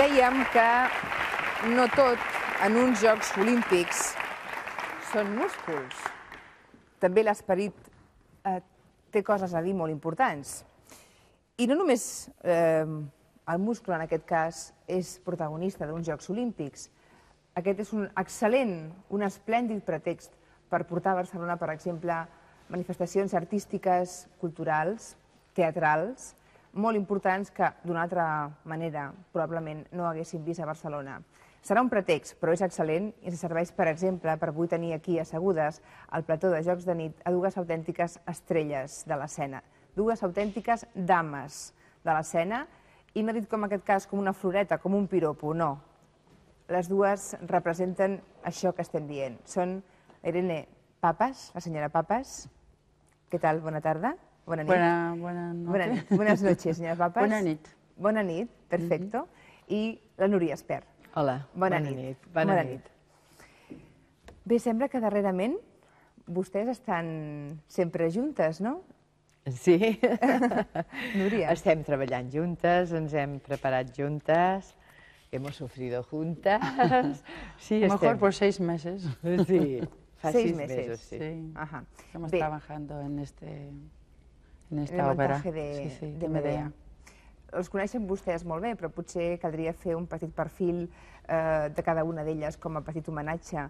dèiem que no tot en uns Jocs Olímpics són músculs. També l'esperit eh, té coses a dir molt importants. I no només eh, el múscul, en aquest cas, és protagonista d'uns Jocs Olímpics. Aquest és un excel·lent, un esplèndid pretext per portar a Barcelona, per exemple, manifestacions artístiques, culturals, teatrals, molt importants que, d'una altra manera, probablement no haguéssim vist a Barcelona. Serà un pretext, però és excel·lent i ens serveix, per exemple, per avui tenir aquí assegudes al plató de Jocs de Nit a dues autèntiques estrelles de l'escena, dues autèntiques dames de l'escena, i no dit com aquest cas com una floreta, com un piropo, no. Les dues representen això que estem dient. Són Irene Papas, la senyora Papas. Què tal? Bona tarda. Bona nit. Buena, buena Bona nit. Buenas noches, senyora Papas. Bona nit. Bona nit, perfecto. Mm -hmm. I la Núria Esper. Hola, bona, bona nit. nit. Bona, bona nit. nit. Bé, sembla que darrerament vostès estan sempre juntes, no? Sí. Núria. Estem treballant juntes, ens hem preparat juntes, hemos sufrido juntas. Sí, A lo mejor por seis meses. Sí, fa seis, seis meses. mesos, sí. sí. Ajá. Estamos Bé. trabajando en este en esta òpera. De, sí, sí, de Medea. Els coneixen vostès molt bé, però potser caldria fer un petit perfil eh, de cada una d'elles com a petit homenatge.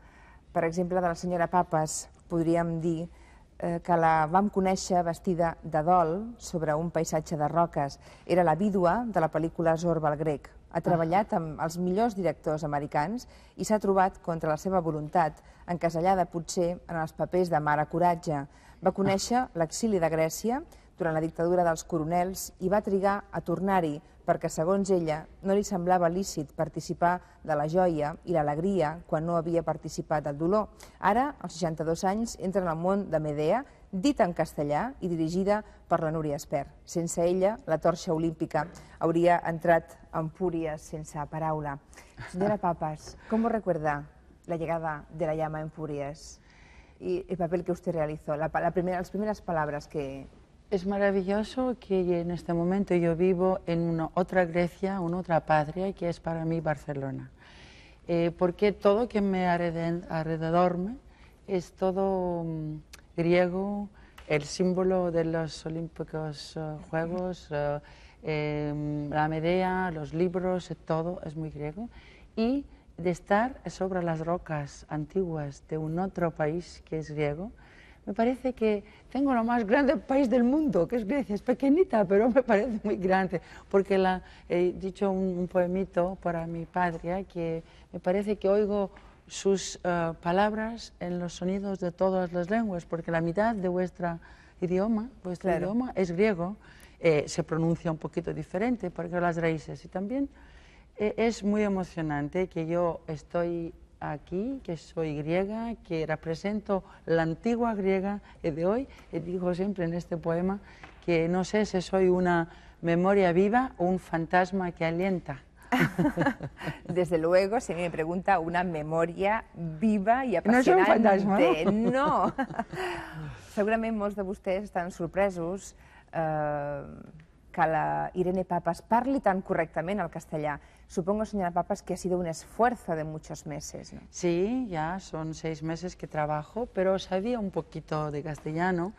Per exemple, de la senyora Papas podríem dir eh, que la vam conèixer vestida de dol sobre un paisatge de roques. Era la vídua de la pel·lícula Zorba el grec. Ha ah. treballat amb els millors directors americans i s'ha trobat contra la seva voluntat, encasellada potser en els papers de mare coratge. Va conèixer l'exili de Grècia durant la dictadura dels coronels i va trigar a tornar-hi perquè, segons ella, no li semblava lícit participar de la joia i l'alegria quan no havia participat del dolor. Ara, als 62 anys, entra en el món de Medea, dita en castellà i dirigida per la Núria Esper. Sense ella, la torxa olímpica hauria entrat en púria sense paraula. Senyora Papas, ¿cómo recorda la llegada de la llama en Púries i el paper que vostè realizó, la, primeres paraules que, es maravilloso que en este momento yo vivo en otra Grecia, una otra patria, que es para mí Barcelona. Eh, porque todo que me alrededor me es todo mm, griego, el símbolo de los Olímpicos eh, Juegos, eh, em, la Medea, los libros, todo es muy griego. Y de estar sobre las rocas antiguas de un otro país que es griego, me parece que tengo lo más grande país del mundo, que es Grecia. Es pequeñita, pero me parece muy grande, porque la, he dicho un, poemito para mi patria, que me parece que oigo sus eh, palabras en los sonidos de todas las lenguas, porque la mitad de vuestra idioma, vuestro idioma es griego, eh, se pronuncia un poquito diferente porque las raíces y también eh, es muy emocionante que yo estoy aquí, que soy griega, que represento la antigua griega de hoy. Y digo siempre en este poema que no sé si soy una memoria viva o un fantasma que alienta. Desde luego, si me pregunta, una memoria viva y apasionante. No es un fantasma, no? No. Segurament molts de vostès estan sorpresos eh, que la Irene Papas parli tan correctamente al castellano. Supongo, señora Papas, que ha sido un esfuerzo de muchos meses. ¿no? Sí, ya son seis meses que trabajo, pero sabía un poquito de castellano.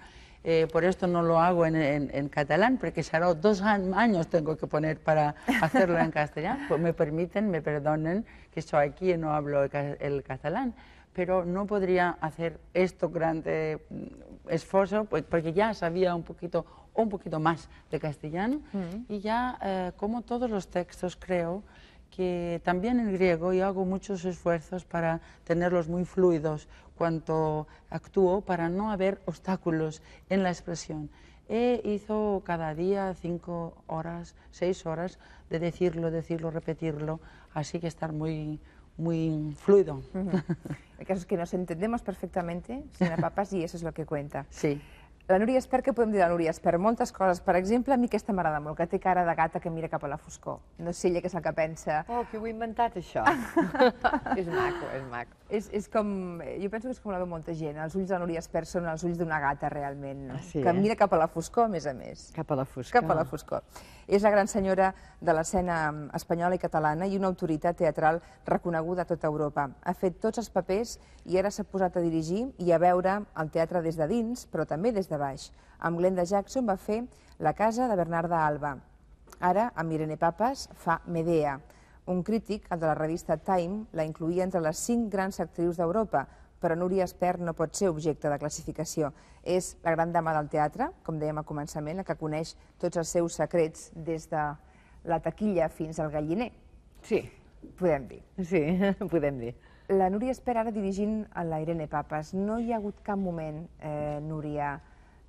Eh, por esto no lo hago en, catalán, porque serán dos años tengo que poner para hacerlo en castellano. Pues me permiten, me perdonen que estoy aquí y no hablo el catalán pero no podría hacer esto grande mm, esfuerzo pues, porque ya sabía un poquito un poquito más de castellano, mm. y ya eh, como todos los textos creo que también en griego yo hago muchos esfuerzos para tenerlos muy fluidos cuanto actúo, para no haber obstáculos en la expresión. E hizo cada día cinco horas, seis horas de decirlo, decirlo, repetirlo, así que estar muy, muy fluido. El caso es que nos entendemos perfectamente, señora Papas, y eso es lo que cuenta. Sí. La Núria Esper, què podem dir de la Núria Esper? Moltes coses. Per exemple, a mi aquesta m'agrada molt, que té cara de gata que mira cap a la foscor. No sé ella què és el que pensa. Oh, que ho he inventat, això. és maco, és maco. És, és com, jo penso que és com la veu molta gent. Els ulls de la Núria Esper són els ulls d'una gata, realment. Ah, sí, que eh? mira cap a la foscor, a més a més. Cap a la foscor. Cap a la foscor. És la gran senyora de l'escena mm, espanyola i catalana i una autoritat teatral reconeguda a tota Europa. Ha fet tots els papers i ara s'ha posat a dirigir i a veure el teatre des de dins, però també des de baix. Amb Glenda Jackson va fer La casa de Bernarda Alba. Ara, amb Irene Papas, fa Medea. Un crític, el de la revista Time, la incluïa entre les cinc grans actrius d'Europa, però Núria Espert no pot ser objecte de classificació. És la gran dama del teatre, com dèiem a començament, la que coneix tots els seus secrets des de la taquilla fins al galliner. Sí. Podem dir. Sí, podem dir. La Núria Espert ara dirigint a la Irene Papas. No hi ha hagut cap moment, eh, Núria,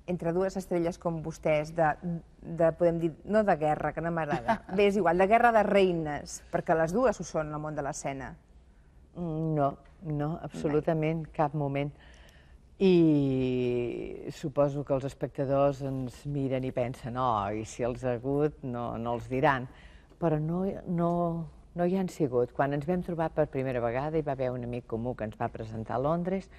entre dues estrelles com vostès, de, de podem dir, no de guerra, que no m'agrada, bé, és igual, de guerra de reines, perquè les dues ho són al món de l'escena. No, no, absolutament Mai. cap moment. I suposo que els espectadors ens miren i pensen, oh, i si els ha hagut no, no els diran. Però no, no, no hi han sigut. Quan ens vam trobar per primera vegada hi va haver un amic comú que ens va presentar a Londres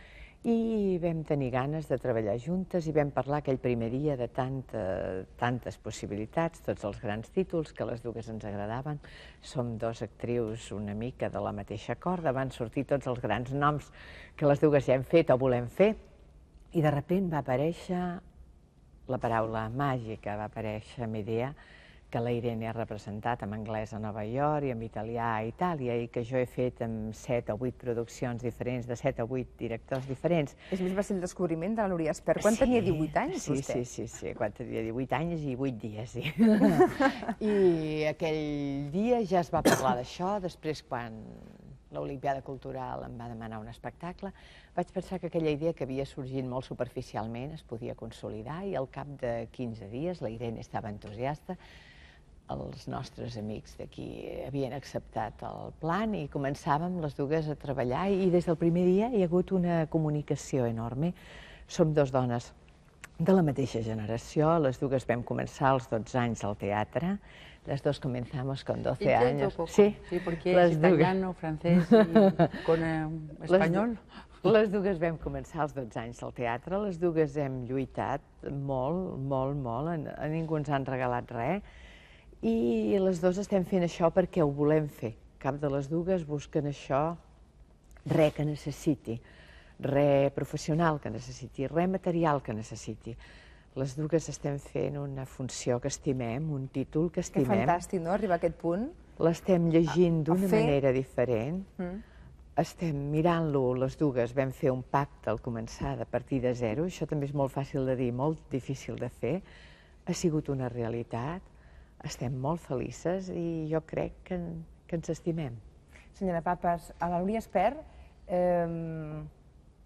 i vam tenir ganes de treballar juntes i vam parlar aquell primer dia de tanta, tantes possibilitats, tots els grans títols, que les dues ens agradaven. Som dos actrius una mica de la mateixa corda, van sortir tots els grans noms que les dues ja hem fet o volem fer, i de sobte va aparèixer la paraula màgica, va aparèixer Medea, que la Irene ha representat en anglès a Nova York i en italià a Itàlia i que jo he fet amb 7 o 8 produccions diferents, de 7 o 8 directors diferents. És més, va ser el descobriment de la Núria Esper. Quan sí, tenia 18 anys, sí, vostè? Sí, sí, sí, quan tenia 18 anys i 8 dies, sí. I aquell dia ja es va parlar d'això, després quan l'Olimpiada Cultural em va demanar un espectacle, vaig pensar que aquella idea que havia sorgit molt superficialment es podia consolidar i al cap de 15 dies la Irene estava entusiasta, els nostres amics d'aquí havien acceptat el plan i començàvem les dues a treballar i des del primer dia hi ha hagut una comunicació enorme. Som dues dones de la mateixa generació, les dues vam començar als 12 anys al teatre, les dues comenzamos con 12 años. Sí, sí, porque és italiano, dues... francès i con eh, espanyol. Les, dues vam començar als 12 anys al teatre, les dues hem lluitat molt, molt, molt, a, a ningú ens han regalat res, i les dues estem fent això perquè ho volem fer. Cap de les dues busquen això, re que necessiti, re professional que necessiti, re material que necessiti. Les dues estem fent una funció que estimem, un títol que estimem. Que fantàstic, no?, arribar a aquest punt. L'estem llegint d'una manera diferent. Mm. estem mirant-lo les dues, vam fer un pacte al començar de partir de zero, això també és molt fàcil de dir, molt difícil de fer, ha sigut una realitat, estem molt felices i jo crec que, que ens estimem. Senyora Papas, a la Núria Esper eh,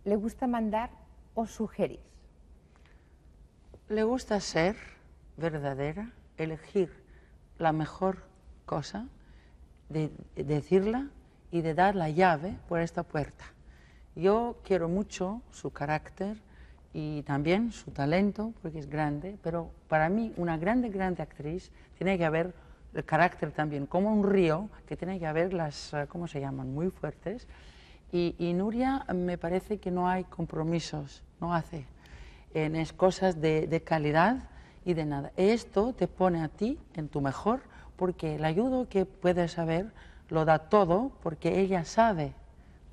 le gusta mandar o sugerir? Le gusta ser verdadera, elegir la mejor cosa, de, de decirla y de dar la llave por esta puerta. Yo quiero mucho su carácter, y también su talento, porque es grande, pero para mí una grande, grande actriz tiene que haber el carácter también, como un río, que tiene que haber las, eh, ¿cómo se llaman?, muy fuertes. Y, Nuria me parece que no hay compromisos, no hace, en es cosas de, de calidad y de nada. Esto te pone a ti en tu mejor, porque el ayudo que puedes saber lo da todo, porque ella sabe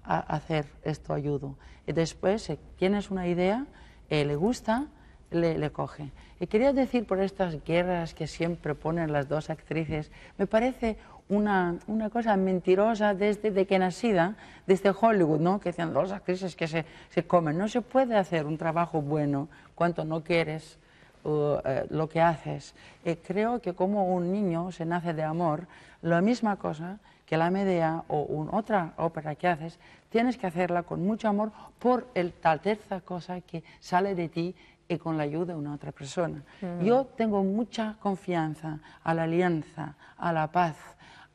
hacer esto ayudo. Y después, tienes una idea, eh, le gusta, le, coge. Y quería decir por estas guerras que siempre ponen las dos actrices, me parece una, cosa mentirosa desde que nacida, desde Hollywood, ¿no? que decían dos actrices que se, comen. No se puede hacer un trabajo bueno cuando no quieres eh, lo que haces. Eh, creo que como un niño se nace de amor, la misma cosa que la Medea o otra ópera que haces, tienes que hacerla con mucho amor por el, tal terza cosa que sale de ti y con la ayuda de una otra persona. Mm. Yo tengo mucha confianza a la alianza, a la paz,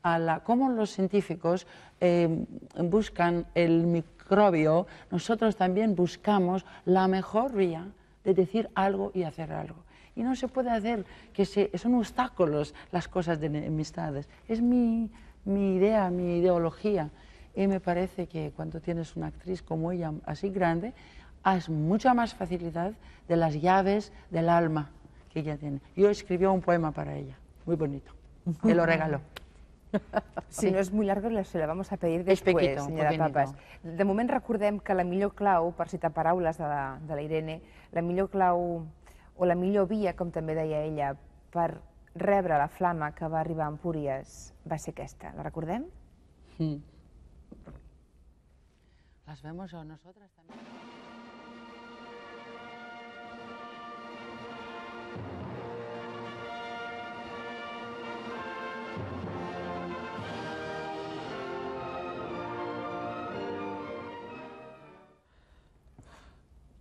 a la cómo los científicos eh, buscan el microbio, nosotros también buscamos la mejor vía de decir algo y hacer algo. Y no se puede hacer que se, son obstáculos las cosas de enemistades. Es mi mi idea, mi ideología. Y me parece que cuando tienes una actriz como ella, así grande, has mucha más facilidad de las llaves del alma que ella tiene. Yo escribí un poema para ella, muy bonito. Me lo regaló. Si no es muy largo, se la vamos a pedir después, señora Papas. De momento recordemos que la millor clau, per citar paraules de la, de la Irene, la millor clau o la millor vía, como también deia ella, para rebre la flama que va arribar a Empúries va ser aquesta. La recordem? Mm. Las vemos a nosotras también.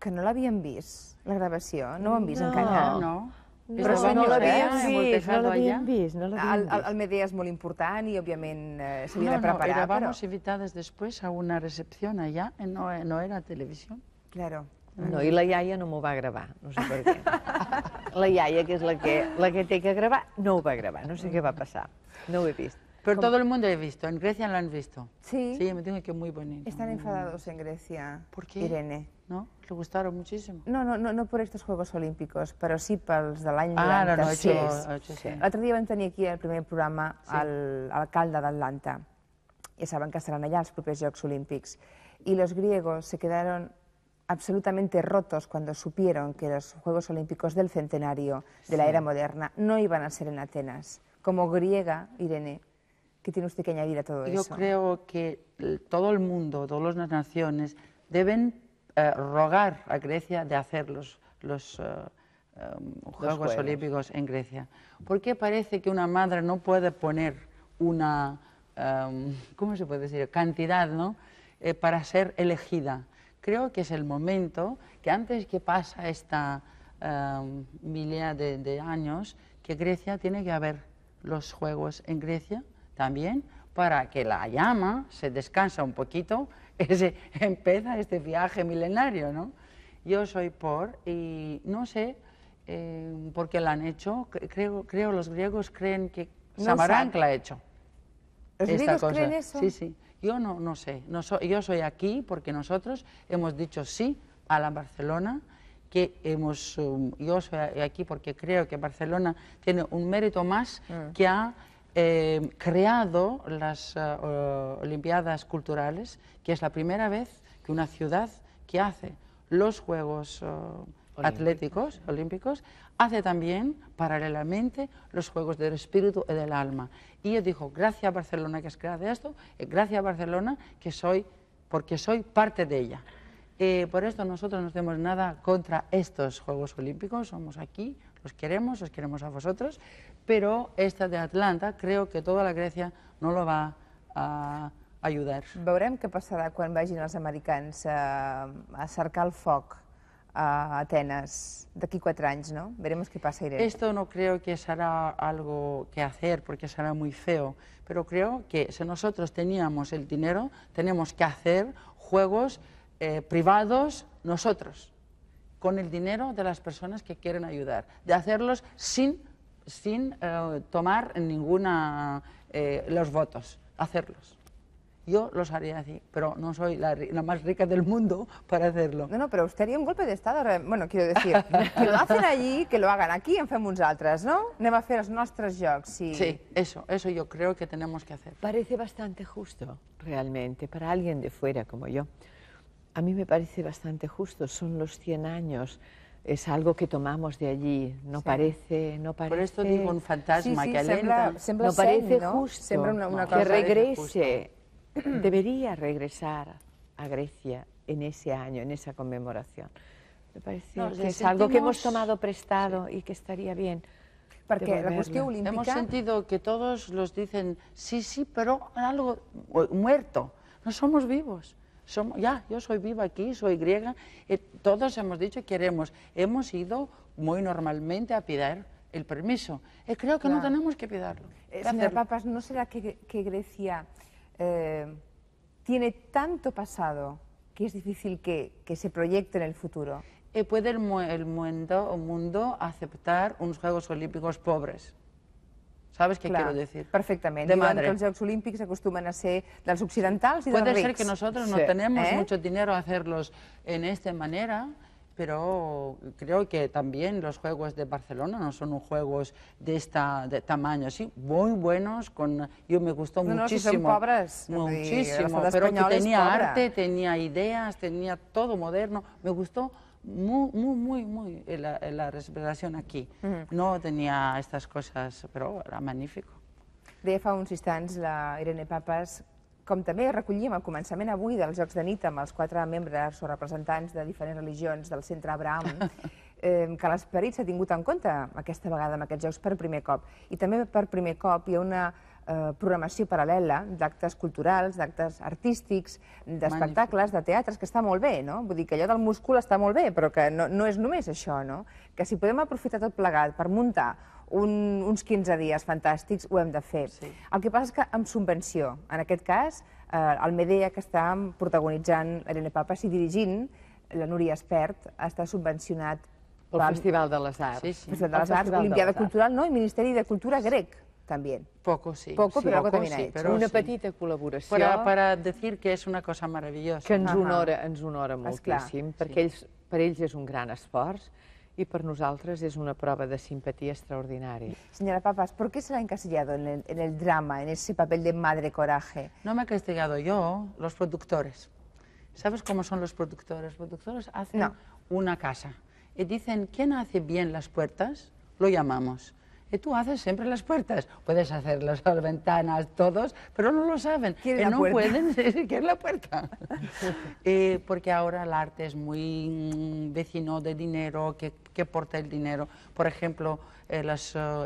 que no l'havien vist, la gravació? No ho han vist no, encara? No, no. No, però no l'havíem vist, no l'havíem vist, no l'havíem vist. El, el Medea és molt important i, òbviament, eh, s'havia no, de preparar. No, no, però... invitadas después a una recepción allá, eh, no, eh, no era televisió. Claro. No, i la iaia no m'ho va gravar, no sé per què. La iaia, que és la que, la que té que gravar, no ho va gravar, no sé què va passar, no ho he vist. Pero tot todo el mundo lo he visto, en Grecia lo han visto. Sí. Sí, me tengo que muy bonito. Están enfadados en Grecia, ¿Por qué? Irene. no? Le gustaron muchísimo. No, no, no, no por estos Juegos Olímpicos, pero sí para de l'any año ah, 96. No, no, sí. sí. aquí el primer programa al, alcalde Atlanta. Ya saben que estarán allá los propios Jocs Olímpicos. Y los griegos se quedaron absolutamente rotos cuando supieron que los Juegos Olímpicos del centenario de la era moderna no iban a ser en Atenas. Como griega, Irene, ¿qué tiene usted que añadir a todo eso? Yo creo que todo el mundo, todas las naciones, deben eh, rogar a Grecia de hacer los, eh, em, Juegos, Olímpicos en Grecia. ¿Por qué parece que una madre no puede poner una, em, ¿cómo se puede decir?, cantidad, eh, para ser elegida. Creo que es el momento que antes que pasa esta um, milia de años, que Grecia tiene que haber los Juegos en Grecia también, para que la llama se descansa un poquito ese, empieza este viaje milenario, ¿no? Yo soy por y no sé eh, por qué la han hecho. Creo, creo los griegos creen que Samarán que la ha hecho. ¿Los griegos creen eso? Sí, sí. Yo no, no sé. No yo soy aquí porque nosotros hemos dicho sí a la Barcelona que hemos, um, yo soy aquí porque creo que Barcelona tiene un mérito más mm. que a eh, creado las eh, Olimpiadas Culturales, que es la primera vez que una ciudad que hace los Juegos eh, Atléticos, Olímpicos, hace también paralelamente los Juegos del Espíritu y del Alma. Y yo digo, gracias a Barcelona que has creado esto, eh, gracias a Barcelona que soy, porque soy parte de ella. por esto nosotros no tenemos nada contra estos Juegos Olímpicos, somos aquí, Os queremos, os queremos a vosotros, pero esta de Atlanta creo que toda la Grecia no lo va a ajudar. Veurem què passarà quan vagin els americans a, eh, a cercar el foc a Atenas d'aquí quatre anys, ¿no? Veremos què passa, Irene. Esto no creo que será algo que hacer porque será muy feo, pero creo que si nosotros teníamos el dinero, tenemos que hacer juegos eh, privados nosotros. con el dinero de las personas que quieren ayudar, de hacerlos sin, sin eh, tomar ninguna, eh, los votos, hacerlos. Yo los haría así, pero no soy la, más rica del mundo para hacerlo. No, no, pero usted haría un golpe de Estado, bueno, quiero decir, que lo hacen allí, que lo hagan aquí, en fem altres, no? Anem a hacer los nuestros Sí, eso, eso yo creo que tenemos que hacer. Parece bastante justo, realmente, para alguien de fuera como yo a mí me parece bastante justo, son los 100 años. Es algo que tomamos de allí, no parece, no parece... Por esto digo un fantasma, que alenta, no parece justo que regrese, debería regresar a Grecia en ese año, en esa conmemoración. Me parece que es algo que hemos tomado prestado y que estaría bien. Porque la Hemos sentido que todos los dicen, sí, sí, pero algo muerto, no somos vivos ya, yo soy viva aquí, soy griega, eh, todos hemos dicho que queremos, hemos ido muy normalmente a pedir el permiso. Eh, creo que no tenemos que pedirlo. Eh, Papas, ¿no será que, Grecia tiene tanto pasado que es difícil que, se proyecte en el futuro? ¿Puede el, mundo, el mundo aceptar unos Juegos Olímpicos pobres? Sabes qué quiero decir? Perfectamente. De manera madre. que los Juegos se acostumbran a ser dels occidentales Puede ser que nosotros no tenemos ¿Eh? mucho dinero a hacerlos en esta manera, pero creo que también los Juegos de Barcelona no son juegos de esta de este tamaño, sí, muy buenos, con yo me gustó No, no, son muchísimo. pobres, Muchísimo, pero que tenía arte, tenía ideas, tenía todo moderno, me gustó muy, muy, muy, eh, muy la, eh, la respiración aquí. Mm -hmm. No tenía estas cosas, pero era magnífico. Deia fa uns instants la Irene Papas com també recollíem al començament avui dels Jocs de Nit amb els quatre membres o representants de diferents religions del Centre Abraham, eh, que l'esperit s'ha tingut en compte aquesta vegada amb aquests Jocs per primer cop. I també per primer cop hi ha una Eh, programació paral·lela d'actes culturals, d'actes artístics, d'espectacles, de teatres, que està molt bé, no? Vull dir que allò del múscul està molt bé, però que no, no és només això, no? Que si podem aprofitar tot plegat per muntar un, uns 15 dies fantàstics, ho hem de fer. Sí. El que passa és que amb subvenció, en aquest cas, eh, el Medea, que està protagonitzant Irene Papas i dirigint, la Núria Espert, està subvencionat pel Festival de les Arts. Sí, sí. Festival de les Arts, Olimpiada Cultural, no? I Ministeri de Cultura grec también. Poco sí. Poco, sí, pero poco, algo también sí, ha hecho. una sí. petita col·laboració. Para, para decir que és una cosa meravellosa. Que ens honora, ens honora moltíssim, perquè sí. ells, per ells és un gran esforç i per nosaltres és una prova de simpatia extraordinària. Senyora Papas, ¿por qué se ha encasillado en el, en el drama, en ese papel de madre coraje? No me he castigado yo, los productores. ¿Sabes cómo son los productores? Los productores hacen no. una casa y dicen, ¿quién hace bien las puertas? Lo llamamos. Y tú haces siempre las puertas. Puedes hacer las ventanas, todos, pero no lo saben. Que eh, no puerta? pueden, es la puerta. Eh, porque ahora el arte es muy mm, vecino de dinero, que, que porta el dinero. Por ejemplo, eh,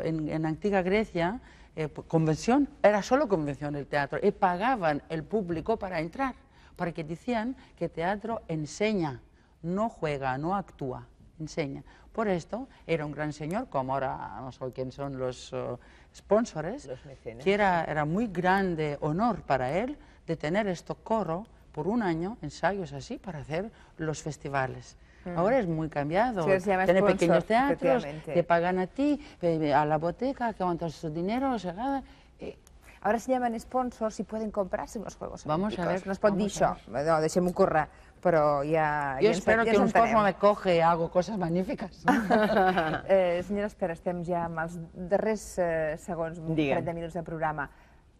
en, antigua Grecia, pues, convención, era solo convención el teatro, y pagaban el público para entrar, porque decían que teatro enseña, no juega, no actúa enseña. Por esto era un gran señor, como ahora no sé quién son los eh, sponsores, que era, era muy grande honor para él de tener esto coro por un año, ensayos así, para hacer los festivales. Mm. Ahora es muy cambiado. Tiene pequeños teatros, te pagan a ti, eh, a la boteca, que tu dinero se gana. ahora se llaman sponsors y pueden comprarse unos Juegos Vamos a ver. Nos pot dir això, no, deixem-ho córrer, però ja... Jo ja espero ja que un cosmo me coge i hago coses magnífiques. eh, senyora Espera, estem ja amb els darrers eh, segons, un de minuts de programa.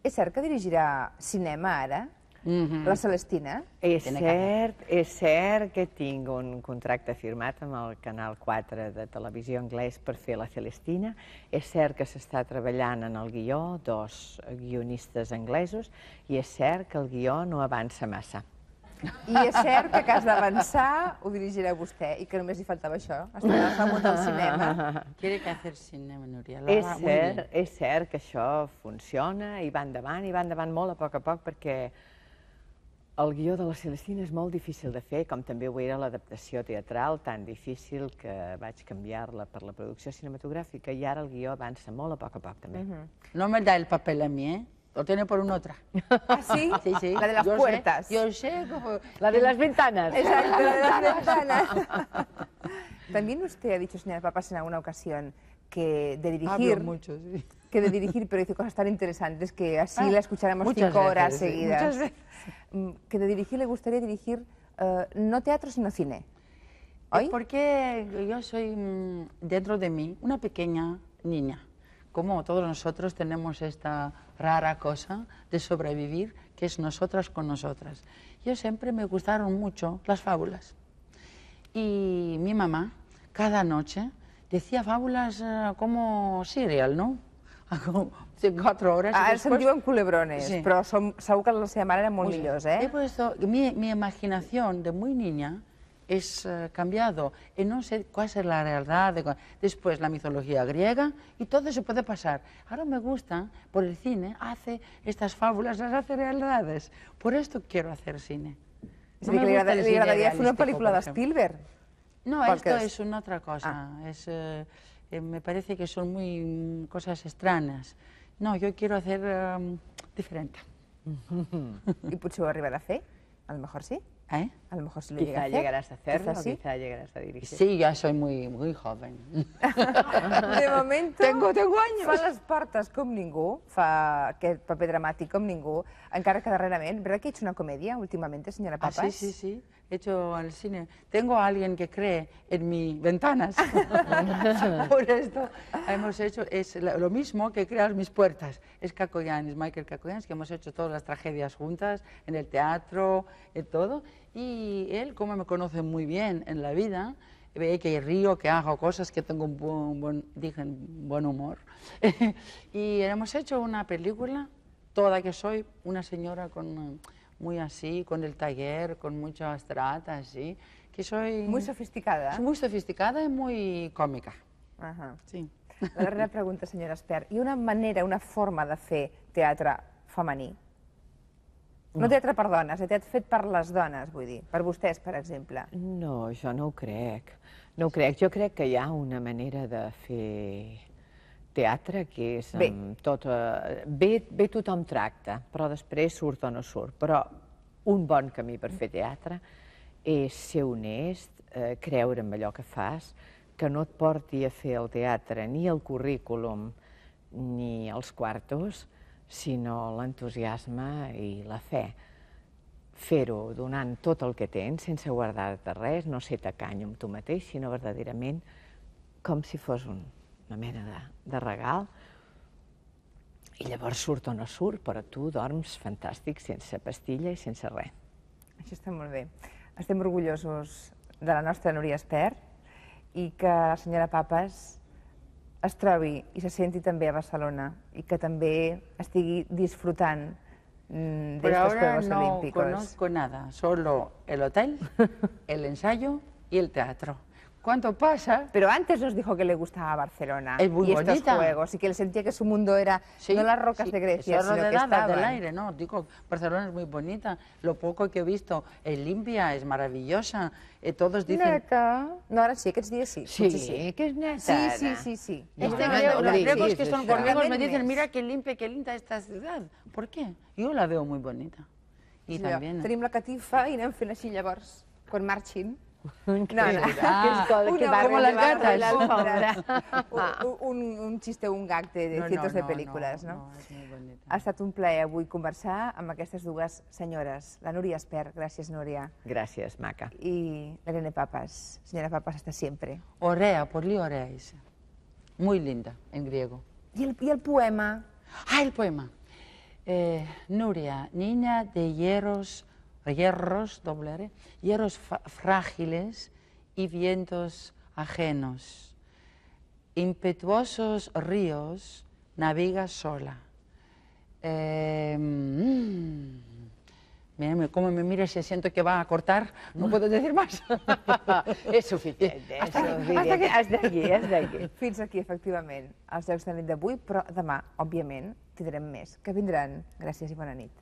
És cert que dirigirà cinema ara? La Celestina. És cert, és cert que tinc un contracte firmat amb el Canal 4 de Televisió Anglès per fer la Celestina. És cert que s'està treballant en el guió, dos guionistes anglesos, i és cert que el guió no avança massa. I és cert que Cas d'Avançar ho dirigirà vostè i que només hi faltava això, estar se al del cinema. Quiere que hacer cinema, Núria. és cert, és cert que això funciona i va endavant, i va endavant molt a poc a poc perquè el guió de la Celestina és molt difícil de fer, com també ho era l'adaptació teatral, tan difícil que vaig canviar-la per la producció cinematogràfica i ara el guió avança molt a poc a poc, també. No me da el papel a mi, eh? Lo tiene por una otra. ¿Ah, sí? Sí, sí. La de las yo puertas. Sé, yo sé. Como... La de las ventanas. Exacto, la de las ventanas. También usted ha dicho, señora Papas, en alguna ocasión, que de dirigir. Que de dirigir, pero dice cosas tan interesantes que así ah, la escucháramos cinco horas seguidas. Mm, que de dirigir le gustaría dirigir eh, no teatro, sino cine. Eh, ¿Hoy? Porque yo soy mm, dentro de mí una pequeña niña. Como todos nosotros tenemos esta rara cosa de sobrevivir, que es nosotras con nosotras. Yo siempre me gustaron mucho las fábulas. Y mi mamá, cada noche, decía fábulas eh, como serial, ¿no? cuatro horas. Ah, después... en culebrones, pero però som, que la de pues, eh? mi, imaginación de muy niña es eh, cambiado. Y no sé cuál es la realidad. después la mitología griega y todo se puede pasar. Ahora me gusta, por el cine, hace estas fábulas, las hace realidades. Por esto quiero hacer cine. No que una película de Spielberg. No, esto es? una otra cosa. Ah. Eh, eh, me parece que son muy mm, cosas extrañas. No, yo quiero hacer diferente. ¿Y Pucho arriba la fe? A lo mejor sí. ¿Eh? A lo mejor lo llegarás a hacer, quizá, sí. quizá llegarás a dirigir. Sí, ya soy muy, muy joven. de momento... Tengo, tengo años. Fa las partes como ningú, fa aquest papel dramático com ningú, encara que darrerament... Verdad que he hecho una comedia últimamente, señora ah, Papas? sí, sí, sí hecho al cine. Tengo a alguien que cree en mis ventanas. Por esto hemos hecho, es lo mismo que crear mis puertas. Es Michael Cacoyan, que hemos hecho todas las tragedias juntas, en el teatro, en todo. Y él, como me conoce muy bien en la vida, ve que río, que hago cosas, que tengo un buen, buen, buen humor. y hemos hecho una película, toda que soy una señora con... muy así, con el taller, con mucho estrata, así, que soy... Muy sofisticada. Soy muy sofisticada y muy cómica. Ajá. Sí. La darrera pregunta, senyora Esper, Hi ha una manera, una forma de fer teatre femení? No, no teatre per dones, eh, teatre fet per les dones, vull dir, per vostès, per exemple. No, jo no ho crec. No ho crec. Jo crec que hi ha una manera de fer teatre, que és bé. amb tot... Eh, bé, bé tothom tracta, però després surt o no surt. Però un bon camí per fer teatre és ser honest, eh, creure en allò que fas, que no et porti a fer el teatre ni el currículum ni els quartos, sinó l'entusiasme i la fe. Fer-ho donant tot el que tens, sense guardar-te res, no ser tacany amb tu mateix, sinó verdaderament com si fos un una mena de, de regal, i llavors surt o no surt, però tu dorms fantàstic, sense pastilla i sense res. Això està molt bé. Estem orgullosos de la nostra Núria Esper i que la senyora Papas es trobi i se senti també a Barcelona i que també estigui disfrutant proves olímpiques. Però ara no Olímpicos. no conozco nada, solo el hotel, el ensayo y el teatro. ¿Cuánto pasa? Pero antes nos dijo que le gustaba Barcelona es muy y estos juegos y que sentía que su mundo era no las rocas de Grecia, sino que estaba del aire, no, digo, Barcelona es muy bonita, lo poco que he visto es limpia, es maravillosa, eh, todos dicen Neta. No, ahora sí, que es sí, sí, sí, eh, que es neta. Sí, sí, sí, sí. Este los griegos que son conmigo me dicen, mira qué limpia, qué linda esta ciudad. ¿Por qué? Yo la veo muy bonita. Y también... també... la catifa y en fin así, entonces, con un, chiste un, gag de, cientos de películas. hasta tu ha estado un placer avui conversar con estas dos señoras. La Nuria Esper, gracias, Nuria. Gracias, maca. Y la lene Papas. Señora Papas, hasta siempre. Orea, por li Muy linda, en griego. ¿Y el, y el poema? Ah, el poema. Eh, Nuria, niña de hierros... hierros, doble R, hierros frágiles y vientos ajenos. Impetuosos ríos navega sola. Eh, mmm. Mira, cómo me mira si siento que va a cortar, no puedo decir más. es suficiente. eh? Hasta aquí, hasta aquí. Hasta aquí, hasta aquí. Fins aquí, efectivament, els jocs de nit d'avui, però demà, òbviament, tindrem més, que vindran. Gràcies i bona nit.